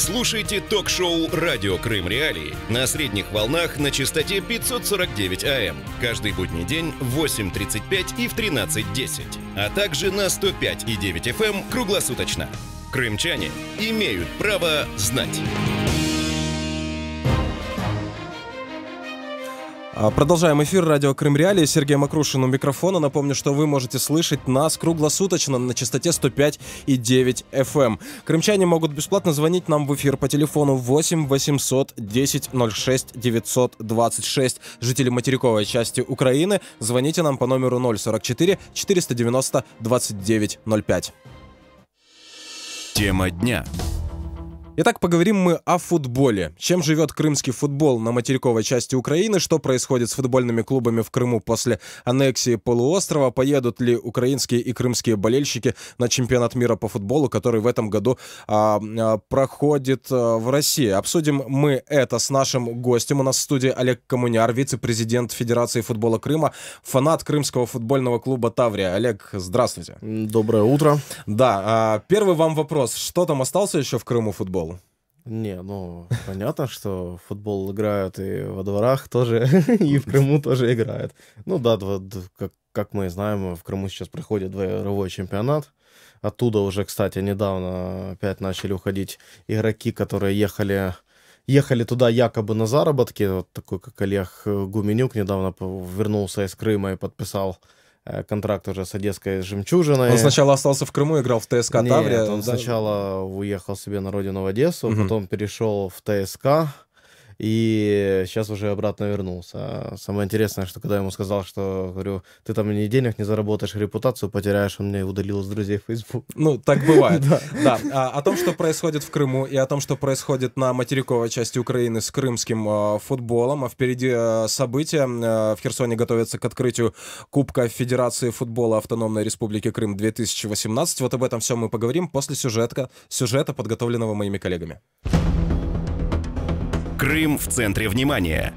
Слушайте ток-шоу «Радио Крым Реалии» на средних волнах на частоте 549 АМ. Каждый будний день в 8.35 и в 13.10. А также на 105 и 9 FM эм круглосуточно. Крымчане имеют право знать. А, продолжаем эфир. Радио Крым Реалии. Сергей Макрушин у микрофона. Напомню, что вы можете слышать нас круглосуточно на частоте 105 и 9 FM. Эм. Крымчане могут бесплатно звонить нам в эфир по телефону 8 800 10 06 926. Жители материковой части Украины, звоните нам по номеру 044 490 2905. Тема дня. Итак, поговорим мы о футболе. Чем живет крымский футбол на материковой части Украины, что происходит с футбольными клубами в Крыму после аннексии полуострова, поедут ли украинские и крымские болельщики на чемпионат мира по футболу, который в этом году а, а, проходит а, в России. Обсудим мы это с нашим гостем. У нас в студии Олег Коммуняр, вице-президент Федерации футбола Крыма, фанат крымского футбольного клуба «Таврия». Олег, здравствуйте. Доброе утро. Да, а, первый вам вопрос. Что там остался еще в Крыму футбол? Не, ну, понятно, что футбол играют и во дворах тоже, и в Крыму тоже играют. Ну да, как, как мы знаем, в Крыму сейчас проходит дворовой чемпионат. Оттуда уже, кстати, недавно опять начали уходить игроки, которые ехали ехали туда якобы на заработки. Вот такой, как Олег Гуменюк недавно вернулся из Крыма и подписал Э, контракт уже с одесской «Жемчужиной». Он сначала остался в Крыму, играл в ТСК «Таврия». Нет, он да? сначала уехал себе на родину в Одессу, угу. потом перешел в ТСК, и сейчас уже обратно вернулся. А самое интересное, что когда я ему сказал, что, говорю, ты там ни денег не заработаешь, репутацию потеряешь, он мне удалил из друзей в Facebook. Ну, так бывает. Да. А, о том, что происходит в Крыму и о том, что происходит на материковой части Украины с крымским а, футболом, а впереди события. В Херсоне готовятся к открытию Кубка Федерации футбола Автономной Республики Крым 2018. Вот об этом все мы поговорим после сюжетка, сюжета, подготовленного моими коллегами. Крым в центре внимания.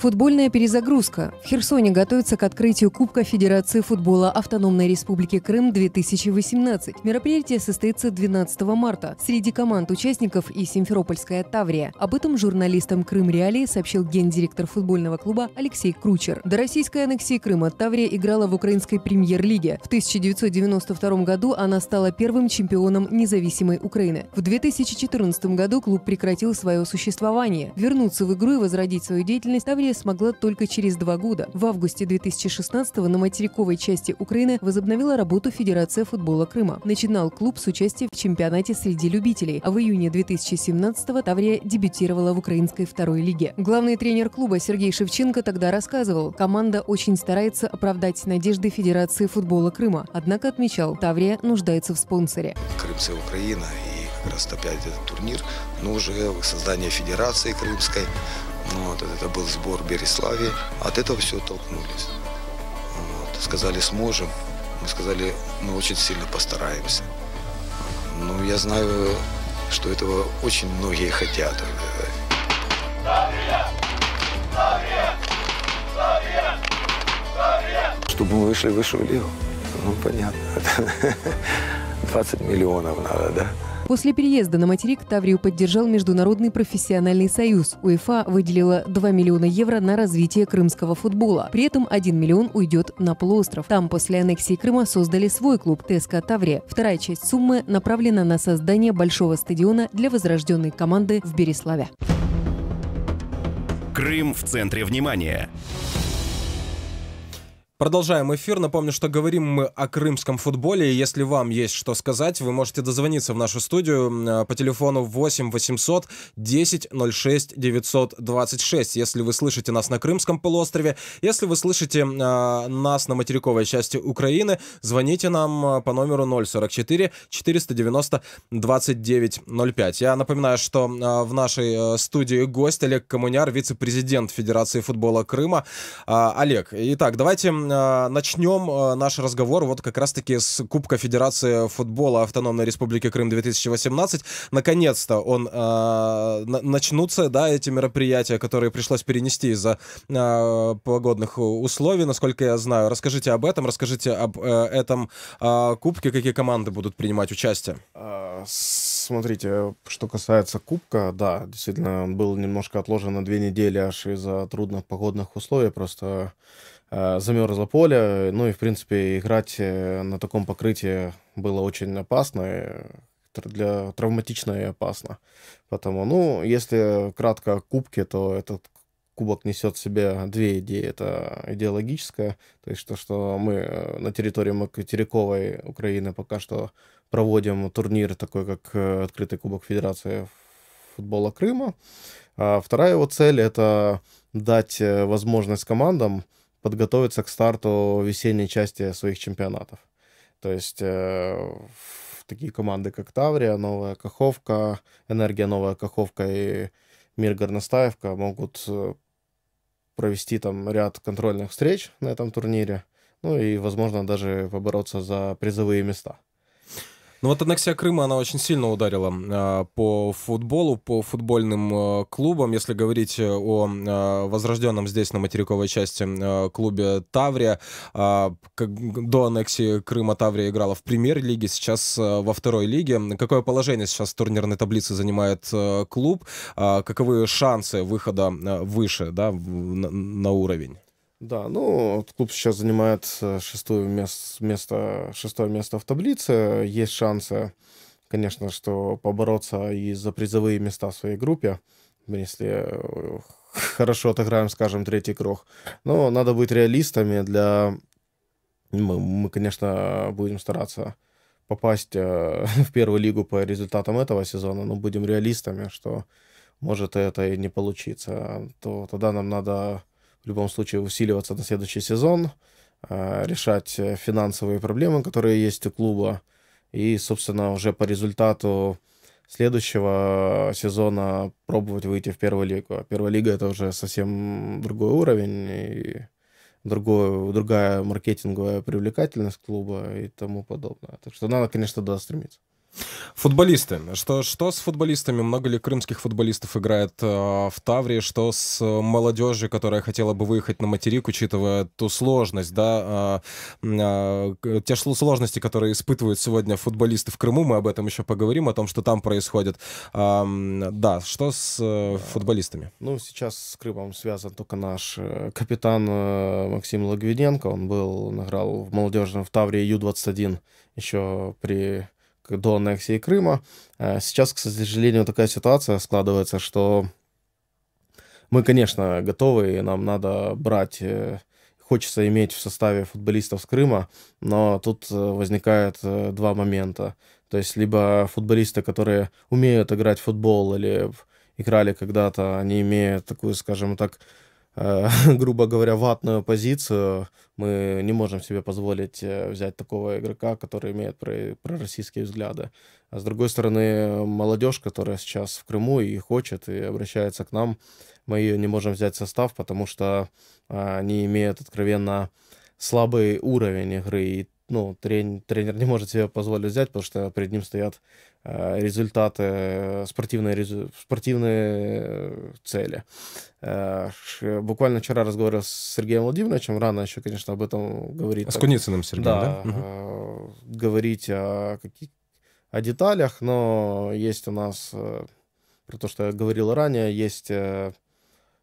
Футбольная перезагрузка. В Херсоне готовится к открытию Кубка Федерации футбола Автономной Республики Крым 2018. Мероприятие состоится 12 марта. Среди команд участников и Симферопольская Таврия. Об этом журналистам Крым Реалии сообщил гендиректор футбольного клуба Алексей Кручер. До российской аннексии Крыма Таврия играла в украинской премьер-лиге. В 1992 году она стала первым чемпионом независимой Украины. В 2014 году клуб прекратил свое существование. Вернуться в игру и возродить свою деятельность Таврия Россия смогла только через два года. В августе 2016 на материковой части Украины возобновила работу Федерация футбола Крыма. Начинал клуб с участия в чемпионате среди любителей, а в июне 2017 Таврия дебютировала в украинской второй лиге. Главный тренер клуба Сергей Шевченко тогда рассказывал, команда очень старается оправдать надежды Федерации футбола Крыма. Однако отмечал, Таврия нуждается в спонсоре. Крым – Украина, и как раз опять этот турнир, но уже создание Федерации Крымской – вот, это был сбор Береславии. От этого все толкнулись. Вот, сказали, сможем. Мы сказали, мы очень сильно постараемся. Ну, я знаю, что этого очень многие хотят. Чтобы мы вышли в высшую лигу, ну, понятно. 20 миллионов надо, да? После переезда на материк Таврию поддержал Международный профессиональный союз. УЕФА выделила 2 миллиона евро на развитие крымского футбола. При этом 1 миллион уйдет на полуостров. Там после аннексии Крыма создали свой клуб ТСК «Таврия». Вторая часть суммы направлена на создание большого стадиона для возрожденной команды в Береславе. Крым в центре внимания. Продолжаем эфир. Напомню, что говорим мы о крымском футболе. если вам есть что сказать, вы можете дозвониться в нашу студию э, по телефону 8 800 10 06 926. Если вы слышите нас на Крымском полуострове, если вы слышите э, нас на материковой части Украины, звоните нам э, по номеру 044 490 2905. Я напоминаю, что э, в нашей э, студии гость Олег Коммуняр, вице-президент Федерации футбола Крыма. Э, Олег, итак, давайте Э, начнем э, наш разговор вот как раз-таки с Кубка Федерации футбола Автономной Республики Крым 2018. Наконец-то он э, начнутся, да, эти мероприятия, которые пришлось перенести из-за погодных условий, насколько я знаю. Расскажите об этом, расскажите об этом Кубке, какие команды будут принимать участие. А, смотрите, что касается Кубка, да, действительно, он был немножко отложен на две недели аж из-за трудных погодных условий, просто Э, замерзло поле, ну и, в принципе, играть э, на таком покрытии было очень опасно, э, для травматично и опасно. Потому, ну, если кратко о кубке, то этот кубок несет в себе две идеи. Это идеологическая, то есть то, что мы на территории материковой Украины пока что проводим турнир такой, как открытый кубок Федерации футбола Крыма. А вторая его цель — это дать возможность командам подготовиться к старту весенней части своих чемпионатов. То есть э, такие команды, как Таврия, Новая Каховка, Энергия Новая Каховка и Мир Горностаевка могут э, провести там ряд контрольных встреч на этом турнире, ну и, возможно, даже побороться за призовые места. Ну вот аннексия Крыма, она очень сильно ударила э, по футболу, по футбольным э, клубам. Если говорить э, о э, возрожденном здесь на материковой части э, клубе Таврия, э, как, до аннексии Крыма Таврия играла в премьер-лиге, сейчас э, во второй лиге. Какое положение сейчас в турнирной таблице занимает э, клуб? Э, каковы шансы выхода э, выше да, в, на, на уровень? Да, ну, клуб сейчас занимает э, шестое место, место, шестое место в таблице. Есть шансы, конечно, что побороться и за призовые места в своей группе, если э, хорошо отыграем, скажем, третий круг. Но надо быть реалистами для... Мы, мы конечно, будем стараться попасть э, в первую лигу по результатам этого сезона, но будем реалистами, что может это и не получиться, То тогда нам надо в любом случае усиливаться на следующий сезон, э, решать э, финансовые проблемы, которые есть у клуба. И, собственно, уже по результату следующего сезона пробовать выйти в первую лигу. А первая лига это уже совсем другой уровень и другой, другая маркетинговая привлекательность клуба и тому подобное. Так что надо, конечно, туда стремиться. Футболисты. Что, что с футболистами? Много ли крымских футболистов играет э, в Таврии? Что с молодежью, которая хотела бы выехать на материк, учитывая ту сложность, да, э, э, те сложности, которые испытывают сегодня футболисты в Крыму, мы об этом еще поговорим, о том, что там происходит. Э, да, что с э, футболистами? Ну, сейчас с Крымом связан только наш э, капитан э, Максим Логвиненко. Он был, он играл в молодежном в Таврии Ю-21 еще при до аннексии Крыма. Э, сейчас, к сожалению, такая ситуация складывается, что мы, конечно, готовы, и нам надо брать, э, хочется иметь в составе футболистов с Крыма, но тут э, возникают два момента. То есть либо футболисты, которые умеют играть в футбол или играли когда-то, они имеют такую, скажем так, Э, грубо говоря, ватную позицию. Мы не можем себе позволить э, взять такого игрока, который имеет пророссийские взгляды. А с другой стороны, молодежь, которая сейчас в Крыму и хочет, и обращается к нам, мы ее не можем взять в состав, потому что а, они имеют откровенно слабый уровень игры. И ну, трен, тренер не может себе позволить взять, потому что перед ним стоят э, результаты, э, спортивные, спортивные э, цели. Буквально вчера разговаривал с Сергеем Владимировичем, рано еще, конечно, об этом говорить. А с Куницыным Сергеем, да? да? Угу. Говорить о, каких, о деталях, но есть у нас, про то, что я говорил ранее, есть,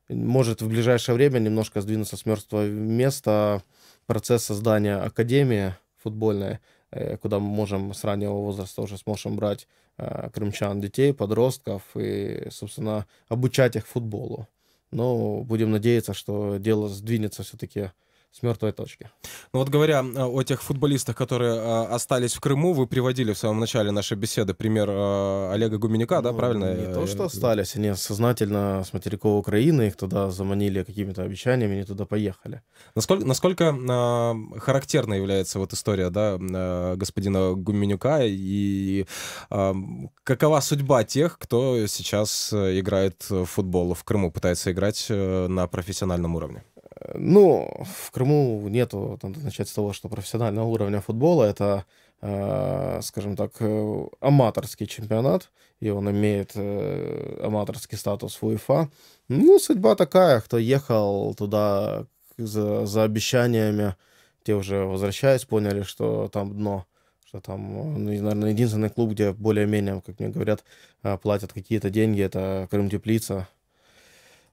может в ближайшее время немножко сдвинуться с мертвого места процесс создания академии, футбольное, э, куда мы можем с раннего возраста уже сможем брать э, крымчан, детей, подростков и, собственно, обучать их футболу. Но будем надеяться, что дело сдвинется все-таки с мертвой точки. Ну вот говоря э, о тех футболистах, которые э, остались в Крыму, вы приводили в самом начале нашей беседы пример э, Олега Гуменюка, да, ну, правильно? Не то, что остались, они сознательно с материков Украины их туда заманили какими-то обещаниями, они туда поехали. Насколько, насколько характерна является вот история, да, господина Гуменюка и какова судьба тех, кто сейчас играет в футбол в Крыму, пытается играть на профессиональном уровне? Ну, в Крыму нету, надо начать с того, что профессионального уровня футбола это, э, скажем так, э, аматорский чемпионат, и он имеет э, аматорский статус в УЕФА. Ну, судьба такая, кто ехал туда за, за обещаниями, те уже, возвращаясь, поняли, что там дно, что там, э, ну, наверное, единственный клуб, где более-менее, как мне говорят, э, платят какие-то деньги, это Крым Теплица,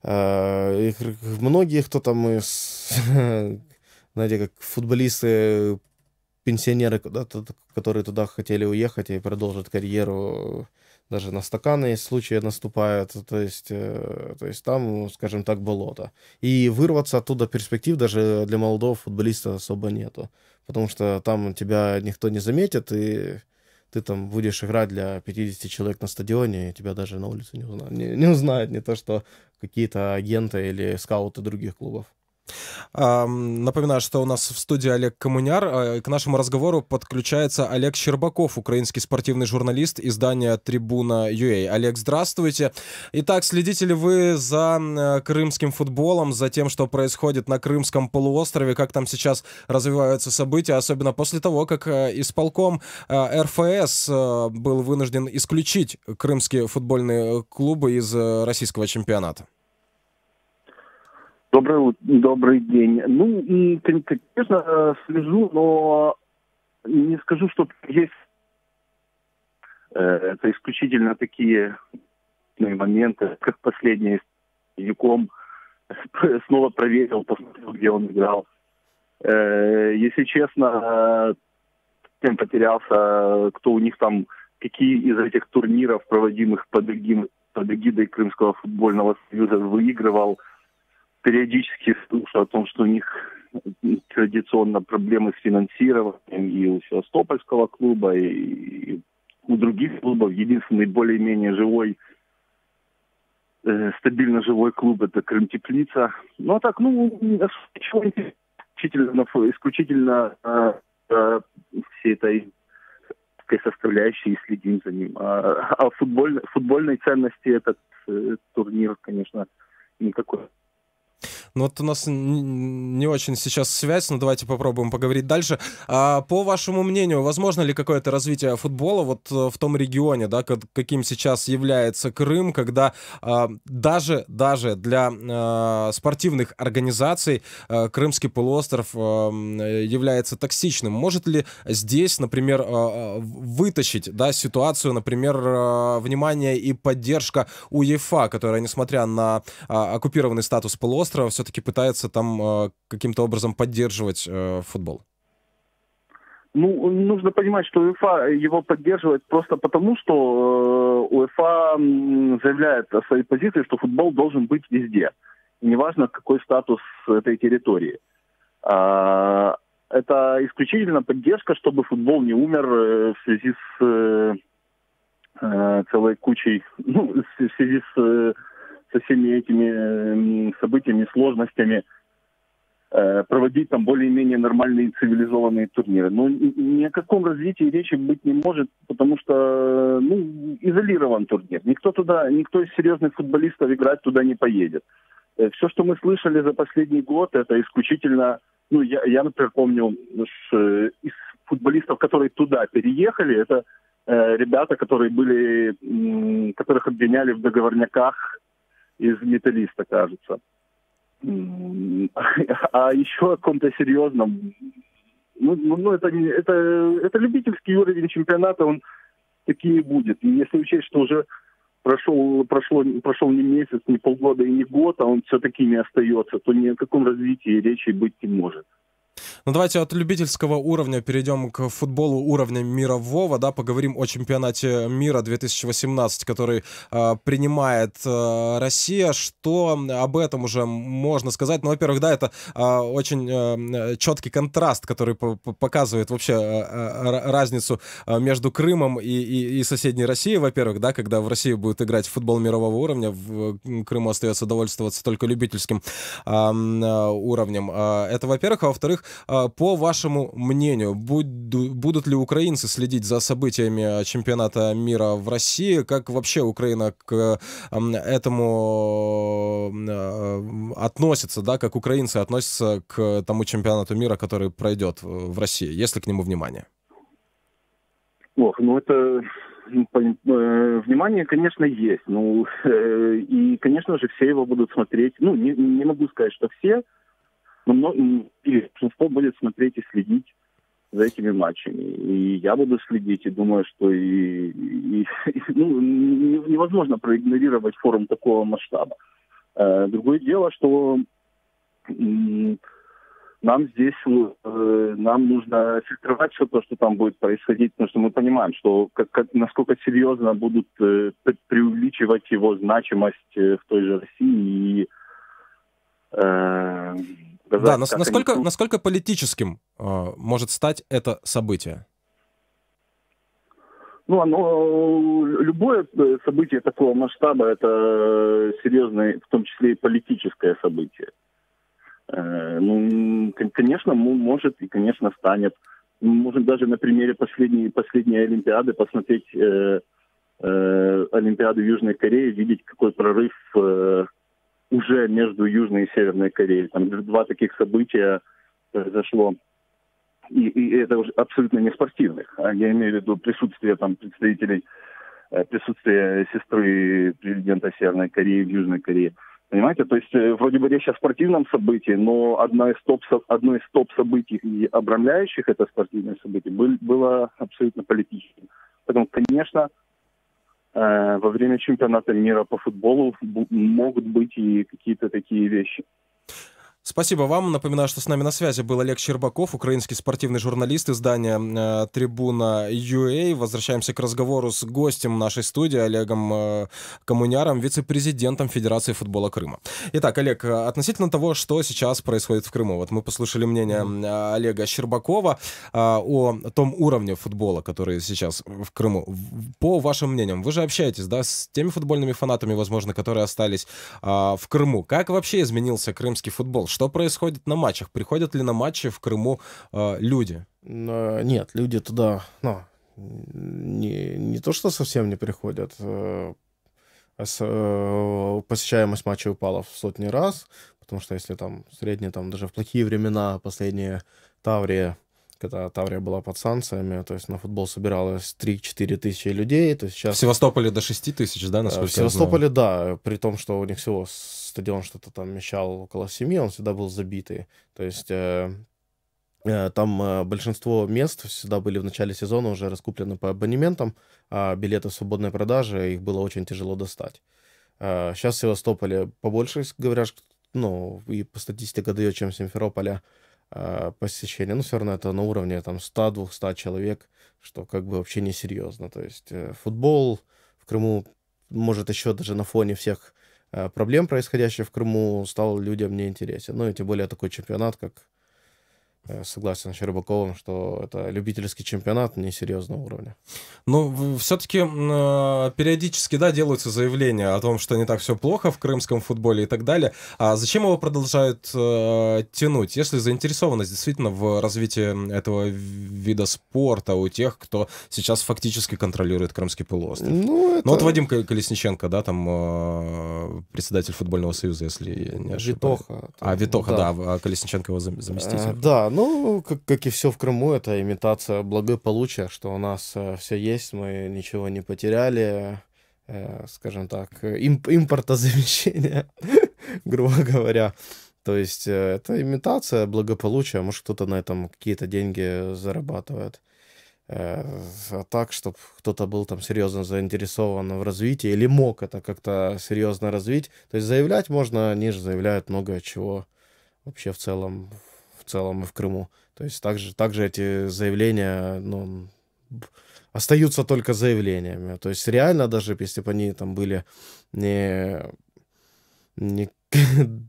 Э, их, многие, кто там из, знаете, как футболисты, пенсионеры, куда-то, которые туда хотели уехать и продолжить карьеру, даже на стаканы случаи наступают, то есть, э, то есть там, ну, скажем так, болото. И вырваться оттуда перспектив даже для молодого футболиста особо нету, потому что там тебя никто не заметит, и ты там будешь играть для 50 человек на стадионе, и тебя даже на улице не узнают. Не, не узнают не то, что какие-то агенты или скауты других клубов. Напоминаю, что у нас в студии Олег Коммуняр. Э, к нашему разговору подключается Олег Щербаков, украинский спортивный журналист издания «Трибуна UA». Э Олег, здравствуйте. Итак, следите ли вы за э, крымским футболом, за тем, что происходит на Крымском полуострове, как там сейчас развиваются события, особенно после того, как исполком РФС был вынужден исключить крымские футбольные клубы из российского чемпионата? Добрый, добрый день. Ну и, конечно, э, слежу, но не скажу, что есть э, это исключительно такие ну, моменты, как последний Юком снова проверил, посмотрел, где он играл. Э, если честно, тем потерялся, кто у них там, какие из этих турниров, проводимых под, эгидой, под эгидой Крымского футбольного союза, выигрывал – периодически слышу о том, что у них традиционно проблемы с финансированием и у Севастопольского клуба, и, у других клубов. Единственный более-менее живой, э, стабильно живой клуб – это Крым Теплица. Ну, а так, ну, ничего исключительно, исключительно э, э, всей этой составляющей и следим за ним. А, а футбольной, футбольной ценности этот э, турнир, конечно, никакой ну вот у нас не очень сейчас связь, но давайте попробуем поговорить дальше. А, по вашему мнению, возможно ли какое-то развитие футбола вот э, в том регионе, да, каким сейчас является Крым, когда а, даже, даже для а, спортивных организаций а, Крымский полуостров а, является токсичным? Может ли здесь, например, а, а вытащить да, ситуацию, например, а, внимание и поддержка УЕФА, которая, несмотря на а, оккупированный статус полуострова, все все-таки пытается там э, каким-то образом поддерживать э, футбол? Ну, нужно понимать, что УЕФА его поддерживает просто потому, что э, УЕФА заявляет о своей позиции, что футбол должен быть везде. неважно, какой статус этой территории. А, это исключительно поддержка, чтобы футбол не умер в связи с целой кучей, ну, в связи с со всеми этими событиями, сложностями э, проводить там более-менее нормальные цивилизованные турниры. Но ну, ни о каком развитии речи быть не может, потому что ну, изолирован турнир. Никто туда, никто из серьезных футболистов играть туда не поедет. Э, Все, что мы слышали за последний год, это исключительно, ну, я, я например, помню, из футболистов, которые туда переехали, это э, ребята, которые были, которых обвиняли в договорняках из «Металлиста», кажется. А еще о ком-то серьезном. Ну, ну, ну это, это, это любительский уровень чемпионата, он такие будет. И если учесть, что уже прошел, прошло, прошел не месяц, не полгода и не год, а он все таки не остается, то ни о каком развитии речи быть не может. Ну, давайте от любительского уровня перейдем к футболу уровня мирового, да, поговорим о чемпионате мира 2018, который э, принимает э, Россия. Что об этом уже можно сказать? Ну, во-первых, да, это э, очень э, э четкий контраст, который показывает вообще э, э разницу э, между Крымом и, и, и соседней Россией, во-первых, да, когда в России будет играть футбол мирового уровня, в Крыму остается довольствоваться только любительским э, уровнем. Это, во-первых. А во-вторых, а, по вашему мнению, будут ли украинцы следить за событиями а, чемпионата мира в России? Как вообще Украина к этому а, относится, да, как украинцы относятся к тому чемпионату мира, который пройдет э, в России? Есть ли к нему внимание? Ох, ну это ну, э, внимание, конечно, есть. Ну, э, и, конечно же, все его будут смотреть. Ну, не, не могу сказать, что все, но, ну, ну, и большинство будет смотреть и следить за этими матчами. И я буду следить, и думаю, что и, и, и ну, невозможно проигнорировать форум такого масштаба. Э, другое дело, что э, нам здесь э, нам нужно фильтровать все то, что там будет происходить, потому что мы понимаем, что как, как, насколько серьезно будут э, преувеличивать его значимость э, в той же России и э, да, нас, насколько, они... насколько политическим э, может стать это событие? Ну, оно, любое э, событие такого масштаба – это э, серьезное, в том числе и политическое событие. Э, ну, конечно, может и, конечно, станет. Можно даже на примере последней, последней Олимпиады посмотреть э, э, Олимпиаду Южной Кореи, видеть, какой прорыв э, уже между Южной и Северной Кореей. Там два таких события произошло. И, и это уже абсолютно не спортивных. А я имею в виду присутствие там представителей, э, присутствие сестры президента Северной Кореи в Южной Корее. Понимаете, то есть э, вроде бы речь о спортивном событии, но одно из топ, одно из топ событий и обрамляющих это спортивное событие было абсолютно политическим. Поэтому, конечно, Э, во время чемпионата мира по футболу могут быть и какие-то такие вещи. Спасибо вам. Напоминаю, что с нами на связи был Олег Щербаков, украинский спортивный журналист издания э, «Трибуна UA». Возвращаемся к разговору с гостем нашей студии Олегом э, Коммуняром, вице-президентом Федерации футбола Крыма. Итак, Олег, э, относительно того, что сейчас происходит в Крыму. Вот мы послушали мнение Олега Щербакова о том уровне футбола, который сейчас в Крыму. По вашим мнениям, вы же общаетесь да, с теми футбольными фанатами, возможно, которые остались в Крыму. Как вообще изменился крымский футбол? Что происходит на матчах? Приходят ли на матчи в Крыму э, люди? Нет, люди туда, ну, не, не то, что совсем не приходят. Э, а э, посещаемость матчей упала в сотни раз, потому что если там средние, там даже в плохие времена, последние Таврии когда Таврия была под санкциями, то есть на футбол собиралось 3-4 тысячи людей. То есть сейчас... В Севастополе до 6 тысяч, да, насколько э, В Севастополе, да, при том, что у них всего стадион что-то там вмещал около 7, он всегда был забитый. То есть э, э, там большинство мест всегда были в начале сезона уже раскуплены по абонементам, а билеты в свободной продаже, их было очень тяжело достать. Сейчас в Севастополе побольше, говорят, ну, и по статистике дает, чем Симферополя. А, посещения. Ну, все равно это на уровне там 100-200 человек, что как бы вообще несерьезно. То есть э, футбол в Крыму, может, еще даже на фоне всех а, проблем, происходящих в Крыму, стал людям неинтересен. Ну и тем более такой чемпионат, как Э, согласен с Щербаковым, что это любительский чемпионат несерьезного уровня. Ну, все-таки э, периодически, да, делаются заявления о том, что не так все плохо в крымском футболе и так далее. А зачем его продолжают э, тянуть? Если заинтересованность действительно в развитии этого вида спорта у тех, кто сейчас фактически контролирует крымский полуостров. Ну, это... ну вот Вадим Колесниченко, да, там э, председатель футбольного союза, если не ошибаюсь. Витоха. Там... А, Витоха, да, да а Колесниченко его заместитель. Э, да, ну, как, как и все в Крыму, это имитация благополучия, что у нас э, все есть, мы ничего не потеряли, э, скажем так, имп импортозамещение, грубо говоря. То есть э, это имитация благополучия, может кто-то на этом какие-то деньги зарабатывает. А так, чтобы кто-то был там серьезно заинтересован в развитии или мог это как-то серьезно развить. То есть заявлять можно, они же заявляют много чего вообще в целом в целом и в Крыму. То есть также, также эти заявления, ну, остаются только заявлениями. То есть реально даже, если бы они там были не... не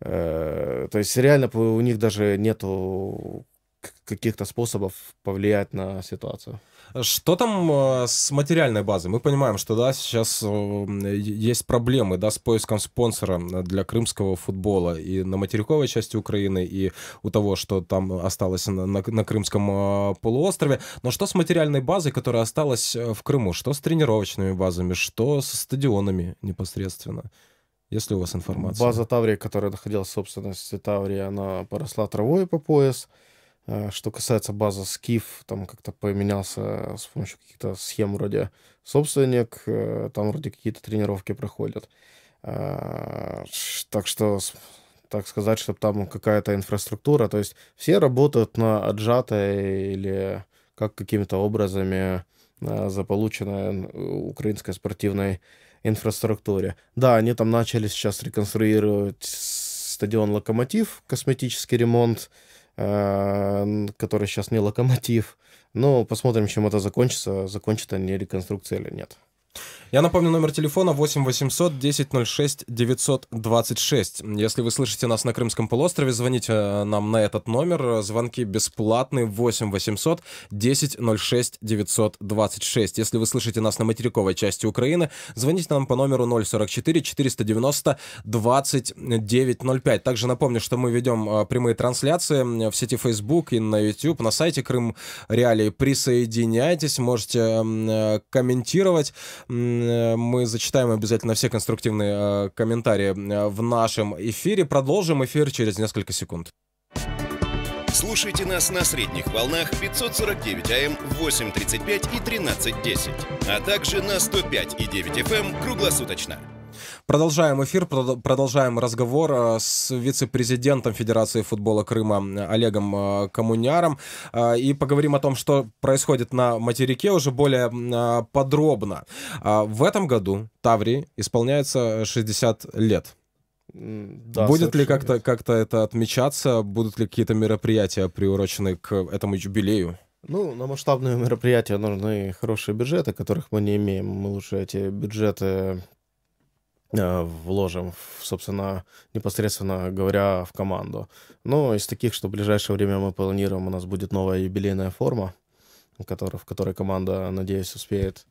э, то есть реально у них даже нету каких-то способов повлиять на ситуацию. Что там э, с материальной базой? Мы понимаем, что да, сейчас э, есть проблемы да, с поиском спонсора для крымского футбола и на материковой части Украины, и у того, что там осталось на, на, на крымском э, полуострове. Но что с материальной базой, которая осталась в Крыму? Что с тренировочными базами? Что со стадионами непосредственно? Если у вас информация? База Таврии, которая находилась в собственности Таврии, она поросла травой по пояс. А, что касается базы Скиф, там как-то поменялся с помощью каких-то схем вроде собственник, э, там вроде какие-то тренировки проходят. А, так что, так сказать, чтобы там какая-то инфраструктура, то есть все работают на отжатой или как какими-то образами а, заполученной украинской спортивной инфраструктуре. Да, они там начали сейчас реконструировать стадион «Локомотив», косметический ремонт, Э, который сейчас не локомотив. Но посмотрим, чем это закончится, закончат они реконструкция или нет. Я напомню, номер телефона 8 800 10 06 926. Если вы слышите нас на Крымском полуострове, звоните э, нам на этот номер. Звонки бесплатные 8 800 10 06 926. Если вы слышите нас на материковой части Украины, звоните нам по номеру 044 490 2905. Также напомню, что мы ведем э, прямые трансляции в сети Facebook и на YouTube, на сайте Крым Реалии. Присоединяйтесь, можете э, комментировать Э, мы зачитаем обязательно все конструктивные э, комментарии э, в нашем эфире. Продолжим эфир через несколько секунд. Слушайте нас на средних волнах 549 АМ, 835 и 1310, а также на 105 и 9 FM круглосуточно. Продолжаем эфир, продолжаем разговор э, с вице-президентом Федерации футбола Крыма Олегом э, Коммуняром э, и поговорим о том, что происходит на материке уже более подробно. В этом году Таврии исполняется 60 лет. Да, Будет ли как-то как это отмечаться? Будут ли какие-то мероприятия приурочены к этому юбилею? Ну, на масштабные мероприятия нужны хорошие бюджеты, которых мы не имеем. Мы лучше эти бюджеты Э, вложим, собственно, непосредственно говоря, в команду. Но из таких, что в ближайшее время мы планируем, у нас будет новая юбилейная форма, в которой команда, надеюсь, успеет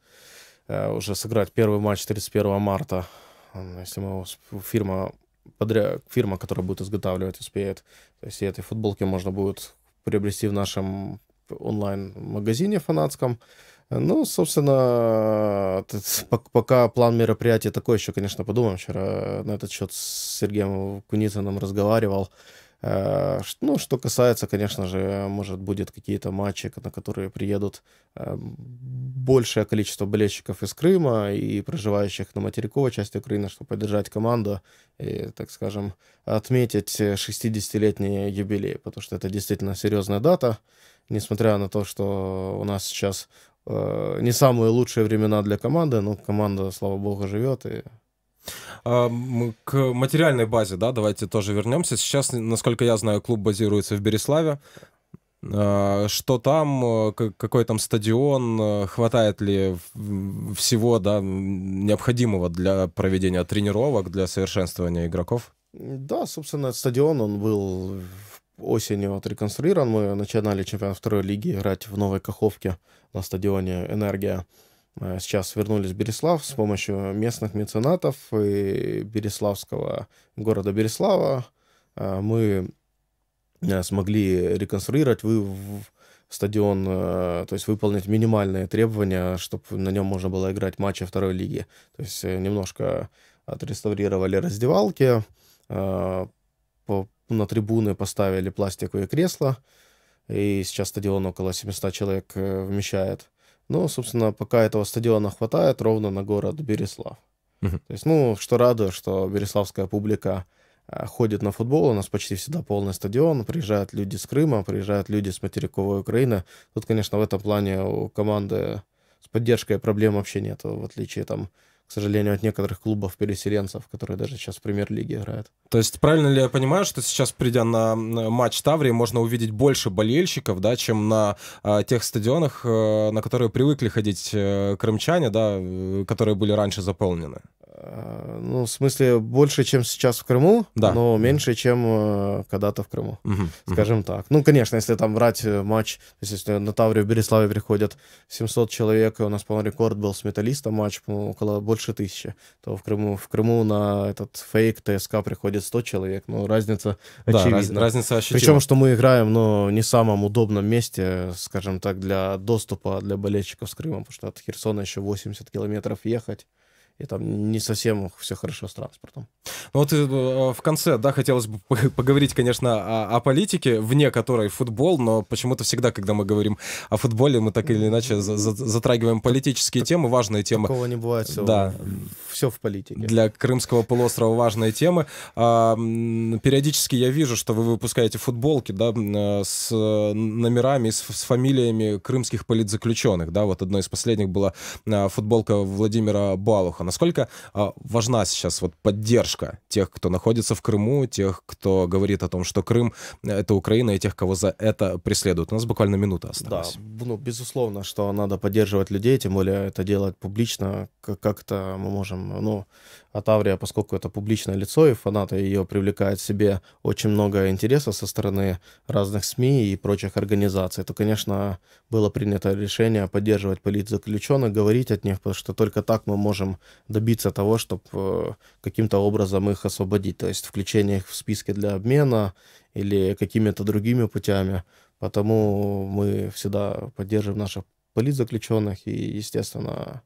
э, уже сыграть первый матч 31 марта. Если мы, фирма, подряд, фирма, которая будет изготавливать, успеет. То есть этой футболки можно будет приобрести в нашем онлайн-магазине фанатском. Ну, собственно, пока план мероприятия такой, еще, конечно, подумаем. Вчера э, на этот счет с Сергеем Куницыным разговаривал. Э, ну, что касается, конечно же, может, будет какие-то матчи, на которые приедут э, большее количество болельщиков из Крыма и проживающих на материковой части Украины, чтобы поддержать команду и, так скажем, отметить 60-летний юбилей, потому что это действительно серьезная дата, несмотря на то, что у нас сейчас Э, не самые лучшие времена для команды, но команда, слава богу, живет и а, к материальной базе, да, давайте тоже вернемся. Сейчас, насколько я знаю, клуб базируется в Береславе. А, что там, э, какой там стадион, э, хватает ли всего да, необходимого для проведения тренировок, для совершенствования игроков? Да, собственно, стадион, он был осенью отреконструирован. Мы начинали чемпионат второй лиги играть в Новой Каховке на стадионе «Энергия». Э, сейчас вернулись в Береслав с помощью местных меценатов и Береславского города Береслава. Э, мы э, смогли реконструировать вы стадион, то есть выполнить минимальные требования, чтобы на нем можно было играть матчи второй лиги. То есть немножко отреставрировали раздевалки, на трибуны поставили пластиковые кресла, и сейчас стадион около 700 человек э, вмещает. Но, ну, собственно, пока этого стадиона хватает ровно на город Береслав. Угу. То есть, ну, что радует, что береславская публика э, ходит на футбол, у нас почти всегда полный стадион, приезжают люди с Крыма, приезжают люди с материковой Украины. Тут, конечно, в этом плане у команды с поддержкой проблем вообще нет, в отличие там к сожалению, от некоторых клубов переселенцев, которые даже сейчас в премьер-лиге играют. То есть правильно ли я понимаю, что сейчас, придя на матч Таврии, можно увидеть больше болельщиков, да, чем на э, тех стадионах, э, на которые привыкли ходить э, крымчане, да, э, которые были раньше заполнены? Э, ну, в смысле, больше, чем сейчас в Крыму, да. но меньше, чем э, когда-то в Крыму, угу, скажем угу. так. Ну, конечно, если там брать э, матч, то есть если на Таврию в Береславе приходят 700 человек, и у нас, по-моему, рекорд был с металлистом матч, около больше тысячи, то в Крыму, в Крыму на этот фейк ТСК приходит 100 человек, ну, разница да, очевидна. Раз, разница ощутима. Причем, что мы играем, ну, не в самом удобном месте, скажем так, для доступа для болельщиков с Крымом, потому что от Херсона еще 80 километров ехать и там не совсем все хорошо с транспортом. Ну вот э, э, в конце, да, хотелось бы поговорить, конечно, о, о политике, вне которой футбол, но почему-то всегда, когда мы говорим о футболе, мы так или иначе за, за, затрагиваем политические темы, важные темы. Такого не бывает, все, да. все в политике. Для Крымского полуострова важные темы. А, периодически я вижу, что вы выпускаете футболки, да, э, с номерами, с, с фамилиями крымских политзаключенных, да, вот одной из последних была футболка Владимира Балуха. Насколько а, важна сейчас вот поддержка тех, кто находится в Крыму, тех, кто говорит о том, что Крым э, — это Украина, и тех, кого за это преследуют? У нас буквально минута осталась. Да, ну, безусловно, что надо поддерживать людей, тем более это делать публично. Как-то мы можем, ну, от Аврия, поскольку это публичное лицо, и фанаты ее привлекают в себе очень много интереса со стороны разных СМИ и прочих организаций, то, конечно, было принято решение поддерживать политзаключенных, говорить от них, потому что только так мы можем добиться того, чтобы э, каким-то образом их освободить, то есть включение их в списки для обмена или какими-то другими путями. Потому мы всегда поддерживаем наших политзаключенных и, естественно,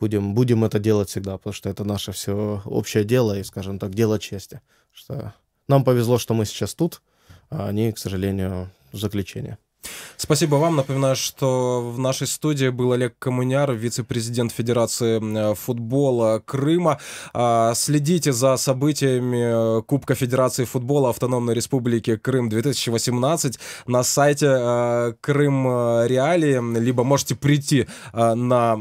будем, будем это делать всегда, потому что это наше все общее дело и, скажем так, дело чести. Что нам повезло, что мы сейчас тут, а они, к сожалению, в заключении. Спасибо вам. Напоминаю, что в нашей студии был Олег Коммуняр, вице-президент Федерации э, футбола Крыма. А, следите за событиями э, Кубка Федерации футбола Автономной Республики Крым-2018 на сайте э, Крым Реалии, либо можете прийти на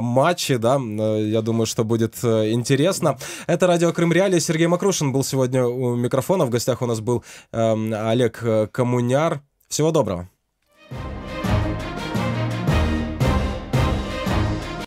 матчи, да, я думаю, что будет интересно. Это радио Крым Реалии, Сергей Макрушин был сегодня у микрофона, в гостях у нас был эм, Олег Коммуняр. Всего доброго.